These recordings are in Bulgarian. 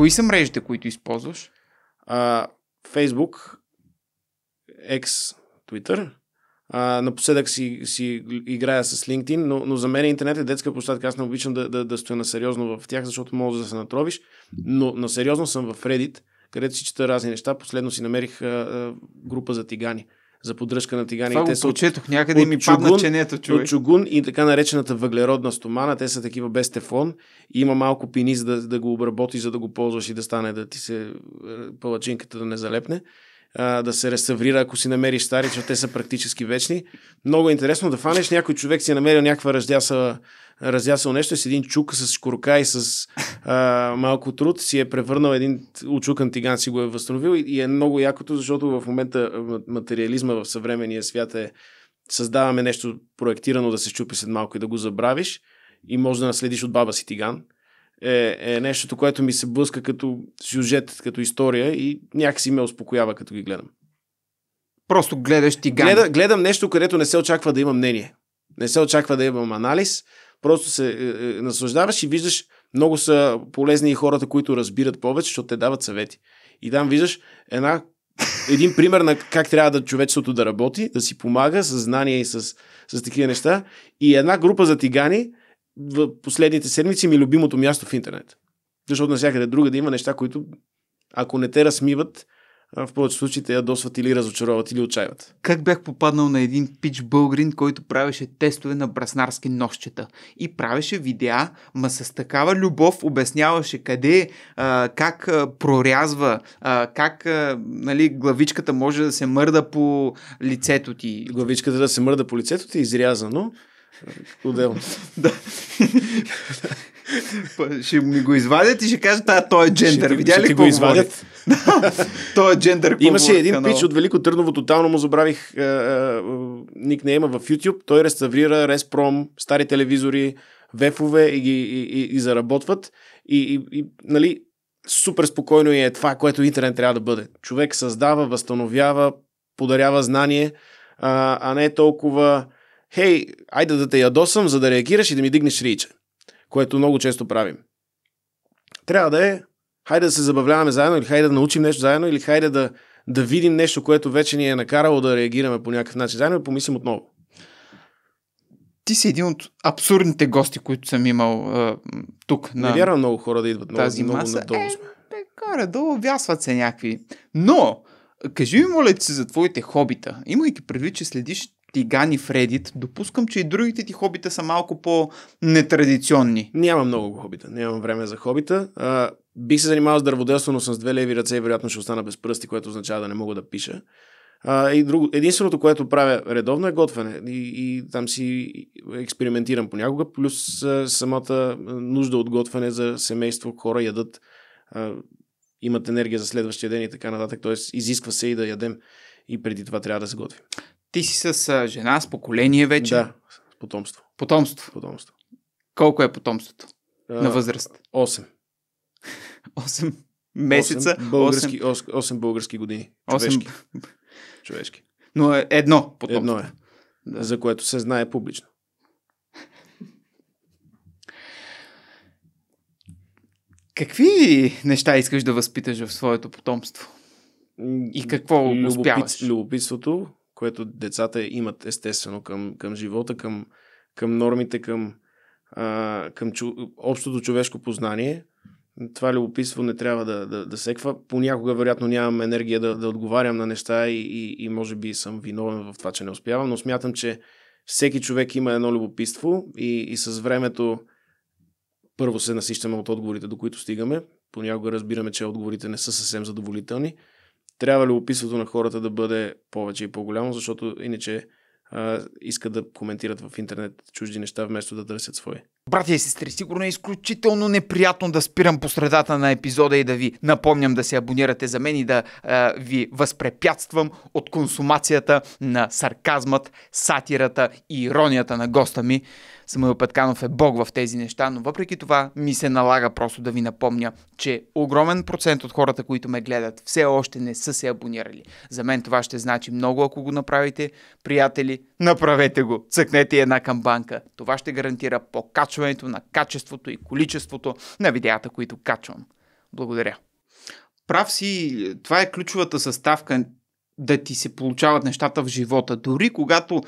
Кои са мрежите, които използваш? А, Facebook, X, Twitter. А, напоследък си, си играя с LinkedIn, но, но за мен интернет е детска площадка. Аз не обичам да, да, да стоя на сериозно в тях, защото може да се натровиш, но на сериозно съм в Reddit, където си чета разни неща. Последно си намерих а, а, група за тигани за поддръжка на тиганите. Това те го прочетох някъде и ми чугун, падна ченето, човек. От чугун и така наречената въглеродна стомана, те са такива без тефлон и има малко пини, за да, да го обработи, за да го ползваш и да стане, да ти се е, палачинката да не залепне а, да се реставрира, ако си намериш стари, защото те са практически вечни. Много е интересно да фанеш някой човек си е намерил някаква раздяса, разясал нещо, с един чук с шкурка и с а, малко труд си е превърнал един очукан тиган, си го е възстановил и, и е много якото, защото в момента материализма в съвременния свят е създаваме нещо проектирано да се щупи след малко и да го забравиш и може да наследиш от баба си тиган е, е нещото, което ми се блъска като сюжет, като история и някакси ме успокоява, като ги гледам. Просто гледаш ти Гледа, гледам нещо, където не се очаква да имам мнение. Не се очаква да имам анализ. Просто се е, е, наслаждаваш и виждаш много са полезни и хората, които разбират повече, защото те дават съвети. И там виждаш една, един пример на как трябва да човечеството да работи, да си помага с знания и с, с такива неща. И една група за тигани – в последните седмици ми е любимото място в интернет. Защото навсякъде друга да има неща, които ако не те размиват, в повечето случаи те ядосват или разочароват или отчаиват. Как бях попаднал на един пич българин, който правеше тестове на браснарски нощчета и правеше видеа, ма с такава любов обясняваше къде, а, как а, прорязва, а, как а, нали, главичката може да се мърда по лицето ти. Главичката да се мърда по лицето ти е изрязано, Отделно. да. ще ми го извадят и ще кажат, а, той е джендър. Видя ли го извадят? той е джендър. Имаше един канал. пич от Велико Търново, тотално му забравих е, е, никнейма в YouTube. Той реставрира Респром, стари телевизори, вефове и ги и, и, и заработват. И, и, и нали, супер спокойно е това, което интернет трябва да бъде. Човек създава, възстановява, подарява знание, а, а не толкова хей, айде да те ядосам, за да реагираш и да ми дигнеш рича, което много често правим. Трябва да е, хайде да се забавляваме заедно, или хайде да научим нещо заедно, или хайде да, да видим нещо, което вече ни е накарало да реагираме по някакъв начин заедно и помислим отново. Ти си един от абсурдните гости, които съм имал а, тук. На... Не вярвам много хора да идват. Много, тази много маса надолу е, бе, горе-долу вясват се някакви. Но, кажи ми, моля ти, за твоите хобита, имайки предвид, че следиш тигани в Reddit, допускам, че и другите ти хобита са малко по-нетрадиционни. Няма много хобита, нямам време за хобита. А, бих се занимавал с дърводелство, но с две леви ръце и вероятно ще остана без пръсти, което означава да не мога да пиша. А, и друго, единственото, което правя редовно е готвене. И, и там си експериментирам понякога, плюс а, самата нужда от готвене за семейство, хора ядат, а, имат енергия за следващия ден и така нататък. Тоест, изисква се и да ядем и преди това трябва да се готвим. Ти си с а, жена, с поколение вече. Да, с потомство. Потомство. Потомство. Колко е потомството? А, на възраст? 8. 8 месеца? 8 български, 8... 8 български години. Човешки. 8... Човешки. Но е едно потомство. Едно е. Да. За което се знае публично. Какви неща искаш да възпиташ в своето потомство? И какво любопит, успяваш? Любопитството, което децата имат естествено към, към живота, към, към нормите, към, а, към чу, общото човешко познание. Това любопитство не трябва да, да, да секва. Понякога, вероятно, нямам енергия да, да отговарям на неща и, и, и може би съм виновен в това, че не успявам, но смятам, че всеки човек има едно любопитство и, и с времето първо се насищаме от отговорите, до които стигаме. Понякога разбираме, че отговорите не са съвсем задоволителни – трябва ли описването на хората да бъде повече и по-голямо, защото иначе а, искат да коментират в интернет чужди неща, вместо да търсят свои. Братя и сестри, сигурно е изключително неприятно да спирам по средата на епизода и да ви напомням да се абонирате за мен и да а, ви възпрепятствам от консумацията на сарказмът, сатирата и иронията на госта ми. Самуил Петканов е бог в тези неща, но въпреки това ми се налага просто да ви напомня, че огромен процент от хората, които ме гледат, все още не са се абонирали. За мен това ще значи много, ако го направите. Приятели, направете го. Цъкнете една камбанка. Това ще гарантира покачването на качеството и количеството на видеята, които качвам. Благодаря. Прав си, това е ключовата съставка да ти се получават нещата в живота. Дори когато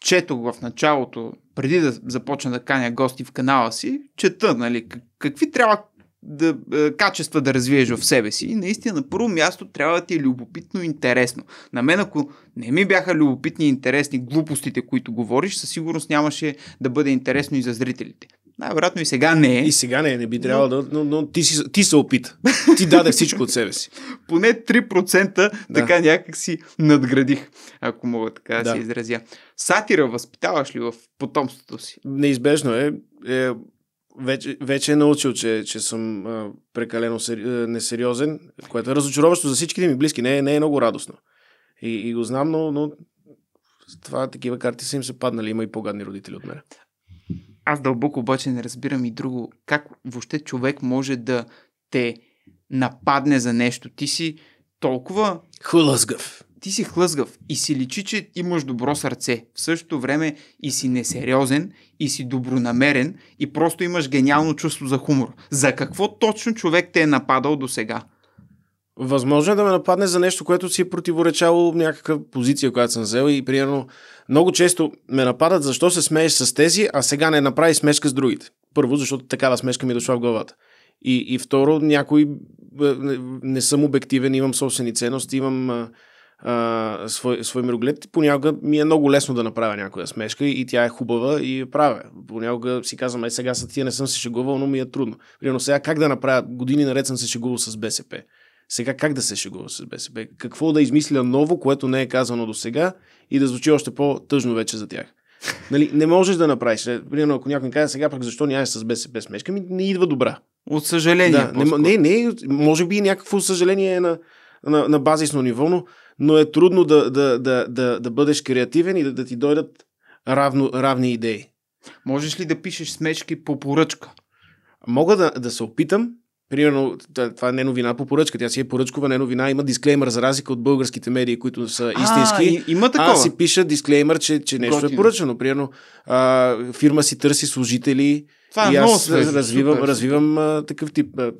четох в началото, преди да започна да каня гости в канала си, чета, нали, какви трябва да, е, качества да развиеш в себе си. И наистина, на първо място трябва да ти е любопитно и интересно. На мен, ако не ми бяха любопитни и интересни глупостите, които говориш, със сигурност нямаше да бъде интересно и за зрителите. Най-вероятно и сега не е. И сега не е, не би трябвало но... да. Но, но ти, си, ти се опита. Ти даде всичко от себе си. Поне 3% да. така някак си надградих, ако мога така да, се изразя. Сатира възпитаваш ли в потомството си? Неизбежно е. е вече, вече е научил, че, че съм а, прекалено сери, е, несериозен, което е разочароващо за всичките ми близки. Не, е, не е много радостно. И, и го знам, но, но това такива карти са им се паднали. Има и по-гадни родители от мен. Аз дълбоко обаче не разбирам и друго. Как въобще човек може да те нападне за нещо? Ти си толкова... Хлъзгав. Ти си хлъзгав и си личи, че имаш добро сърце. В същото време и си несериозен, и си добронамерен, и просто имаш гениално чувство за хумор. За какво точно човек те е нападал до сега? Възможно е да ме нападне за нещо, което си е противоречало някаква позиция, която съм взел и примерно много често ме нападат защо се смееш с тези, а сега не направи смешка с другите. Първо, защото такава смешка ми е дошла в главата. И, и второ, някой е, не, не съм обективен, имам собствени ценности, имам а, а, свой, свой мироглед. Понякога ми е много лесно да направя някоя смешка и, тя е хубава и е правя. Понякога си казвам, ай, «Е, сега са тия, не съм се шегувал, но ми е трудно. Примерно сега как да направя, години наред съм се шегувал с БСП. Сега как да се шегува с БСП? Какво да измисля ново, което не е казано до сега и да звучи още по-тъжно вече за тях? Нали, не можеш да направиш. Е, примерно, ако някой каже сега, пък защо нямаш е с БСП смешка, ми не идва добра. От съжаление. Да, не, не, не, може би някакво съжаление е на, на, на базисно ниво, но, но е трудно да, да, да, да, да бъдеш креативен и да, да ти дойдат равно, равни идеи. Можеш ли да пишеш смешки по поръчка? Мога да, да се опитам, Примерно, това не е новина по поръчка, тя си е поръчкова, не е новина. Има дисклеймер за разлика от българските медии, които са истински. А, има такова. А си пиша дисклеймер, че, че нещо Готин. е поръчано. Примерно, а, фирма си търси служители. Това е и е аз много развивам, супер. развивам а, такъв тип. А,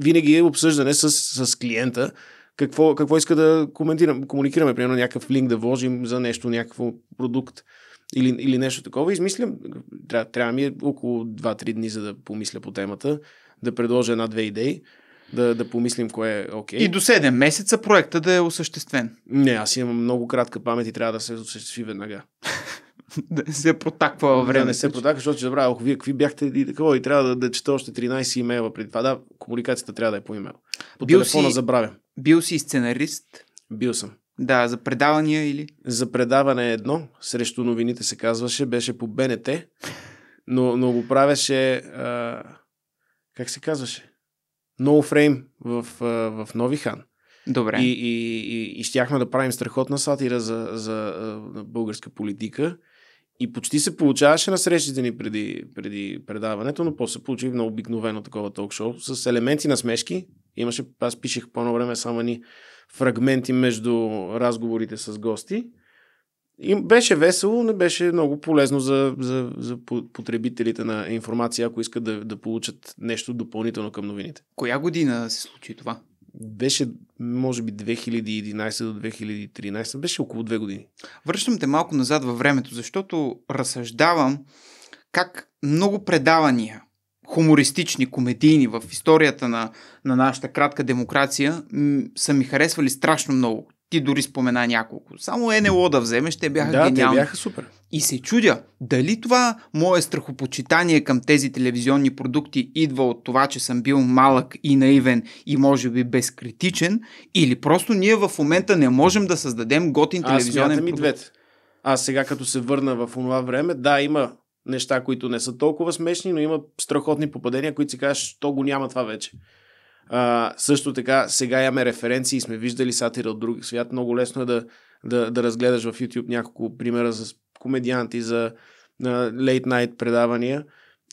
винаги е обсъждане с, с клиента какво, какво иска да коментирам. Комуникираме, примерно, някакъв линк да вложим за нещо, някакъв продукт или, или нещо такова. Измислям, трябва, трябва ми е около 2-3 дни, за да помисля по темата да предложа една-две идеи, да, да помислим кое е окей. Okay. И до 7 месеца проекта да е осъществен. Не, аз имам много кратка памет и трябва да се осъществи веднага. да не се протаква във време. Да, не се протаква, защото ще забравя, ако вие какви бяхте и такова и трябва да, да чета още 13 имейла преди това. Да, комуникацията трябва да е по имейл. По бил телефона си, забравя. Бил си сценарист? Бил съм. Да, за предавания или? За предаване е едно, срещу новините се казваше, беше по БНТ, но, но го правеше... А как се казваше? No Frame в, в Нови хан. Добре. И, и, и, и щяхме да правим страхотна сатира за, за, за българска политика. И почти се получаваше на срещите ни преди, преди предаването, но после получи много обикновено такова ток-шоу с елементи на смешки. Имаше, аз пишех по ново време само ни фрагменти между разговорите с гости. И беше весело, не беше много полезно за, за, за потребителите на информация, ако искат да, да получат нещо допълнително към новините. Коя година се случи това? Беше, може би, 2011 до 2013. Беше около две години. Връщам те малко назад във времето, защото разсъждавам как много предавания, хумористични, комедийни в историята на, на нашата кратка демокрация, м- са ми харесвали страшно много. Ти дори спомена няколко. Само НЛО да вземеш, те бяха да, гениални. Те бяха супер. И се чудя, дали това мое страхопочитание към тези телевизионни продукти идва от това, че съм бил малък и наивен и може би безкритичен, или просто ние в момента не можем да създадем готин телевизионен продукт. Аз двете. Аз сега като се върна в това време, да, има неща, които не са толкова смешни, но има страхотни попадения, които си казваш, то го няма това вече. А, също така, сега имаме референции и сме виждали сатира от друг свят. Много лесно е да, да, да разгледаш в YouTube няколко примера за комедианти, за лейт-найт предавания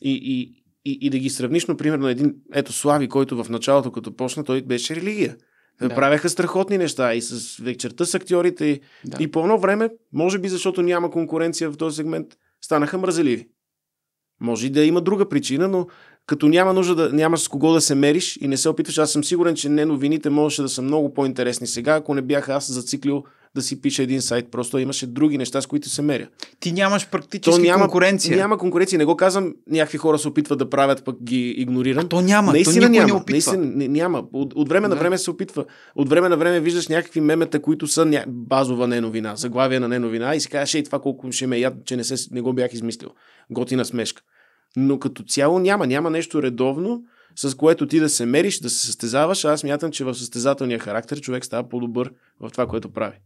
и, и, и, и да ги сравниш, например, примерно един, ето Слави, който в началото, като почна, той беше религия. Да. Правяха страхотни неща и с вечерта с актьорите. И, да. и по едно време, може би защото няма конкуренция в този сегмент, станаха мразеливи. Може и да има друга причина, но като няма нужда да нямаш с кого да се мериш и не се опитваш. Аз съм сигурен, че не новините можеше да са много по-интересни сега, ако не бях аз зациклил да си пиша един сайт. Просто имаше други неща, с които се меря. Ти нямаш практически то няма, конкуренция. Няма конкуренция. Не го казвам, някакви хора се опитват да правят, пък ги игнорирам. А то няма. Наистина то няма. Не опитва. Наистина, няма. От, от време да. на време се опитва. От време на време виждаш някакви мемета, които са ня... базова не новина, заглавие на не новина и си казваш, ей, това колко ще ме яд, че не, се, не го бях измислил. Готина смешка но като цяло няма, няма нещо редовно, с което ти да се мериш, да се състезаваш. Аз мятам, че в състезателния характер човек става по-добър в това, което прави.